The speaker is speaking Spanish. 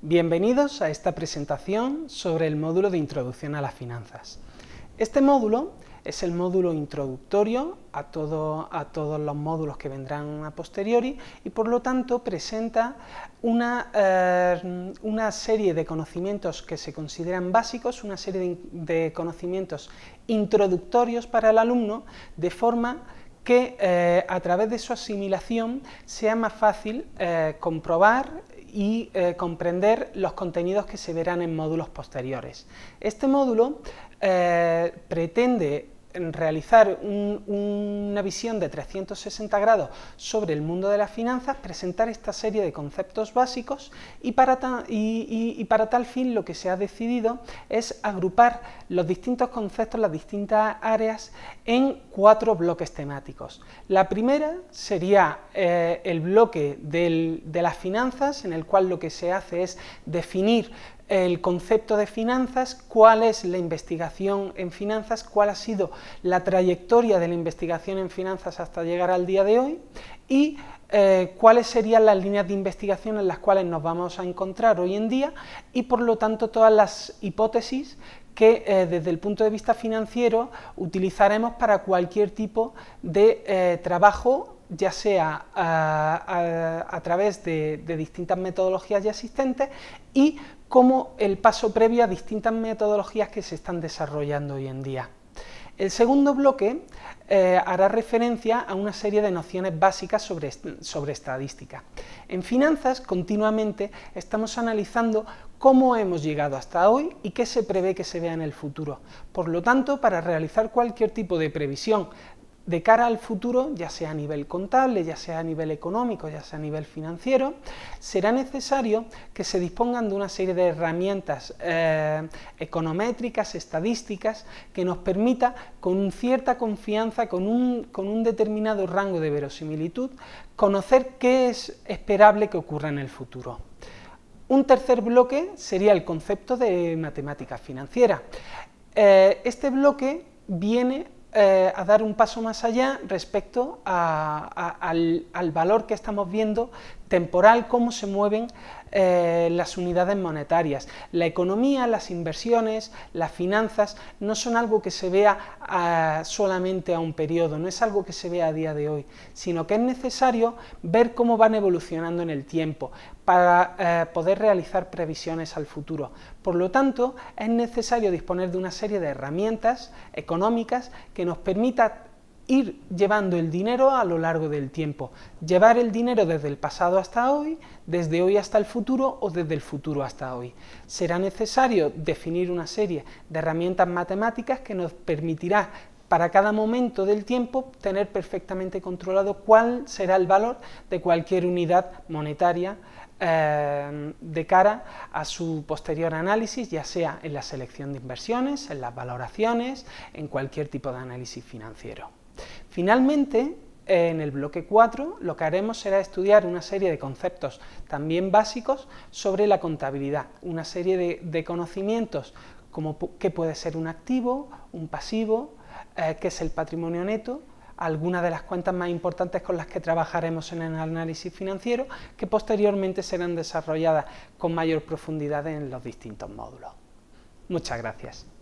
Bienvenidos a esta presentación sobre el módulo de Introducción a las Finanzas. Este módulo es el módulo introductorio a, todo, a todos los módulos que vendrán a posteriori y por lo tanto presenta una, eh, serie de conocimientos que se consideran básicos, una serie de, conocimientos introductorios para el alumno, de forma que eh, a través de su asimilación sea más fácil eh, comprobar y eh, comprender los contenidos que se verán en módulos posteriores. Este módulo eh, pretende realizar una visión de 360 grados sobre el mundo de las finanzas, presentar esta serie de conceptos básicos y para, y, para tal fin lo que se ha decidido es agrupar los distintos conceptos, las distintas áreas en cuatro bloques temáticos. La primera sería eh, el bloque de las finanzas, en el cual lo que se hace es definir el concepto de finanzas, cuál es la investigación en finanzas, cuál ha sido la trayectoria de la investigación en finanzas hasta llegar al día de hoy y eh, cuáles serían las líneas de investigación en las cuales nos vamos a encontrar hoy en día y por lo tanto todas las hipótesis que eh, desde el punto de vista financiero utilizaremos para cualquier tipo de eh, trabajo ya sea a, través de, distintas metodologías ya existentes y como el paso previo a distintas metodologías que se están desarrollando hoy en día. El segundo bloque eh, hará referencia a una serie de nociones básicas sobre, sobre estadística. En finanzas, continuamente estamos analizando cómo hemos llegado hasta hoy y qué se prevé que se vea en el futuro. Por lo tanto, para realizar cualquier tipo de previsión de cara al futuro, ya sea a nivel contable, ya sea a nivel económico, ya sea a nivel financiero, será necesario que se dispongan de una serie de herramientas eh, econométricas, estadísticas, que nos permita con cierta confianza, con un, determinado rango de verosimilitud, conocer qué es esperable que ocurra en el futuro. Un tercer bloque sería el concepto de matemática financiera. Eh, este bloque viene eh, a dar un paso más allá respecto al, valor que estamos viendo temporal cómo se mueven eh, las unidades monetarias. La economía, las inversiones, las finanzas no son algo que se vea ah, solamente a un periodo, no es algo que se vea a día de hoy, sino que es necesario ver cómo van evolucionando en el tiempo para eh, poder realizar previsiones al futuro. Por lo tanto, es necesario disponer de una serie de herramientas económicas que nos permita ir llevando el dinero a lo largo del tiempo, llevar el dinero desde el pasado hasta hoy, desde hoy hasta el futuro o desde el futuro hasta hoy. Será necesario definir una serie de herramientas matemáticas que nos permitirá para cada momento del tiempo tener perfectamente controlado cuál será el valor de cualquier unidad monetaria eh, de cara a su posterior análisis, ya sea en la selección de inversiones, en las valoraciones, en cualquier tipo de análisis financiero. Finalmente, eh, en el bloque 4 lo que haremos será estudiar una serie de conceptos también básicos sobre la contabilidad, una serie de, conocimientos como qué puede ser un activo, un pasivo, eh, qué es el patrimonio neto, algunas de las cuentas más importantes con las que trabajaremos en el análisis financiero, que posteriormente serán desarrolladas con mayor profundidad en los distintos módulos. Muchas gracias.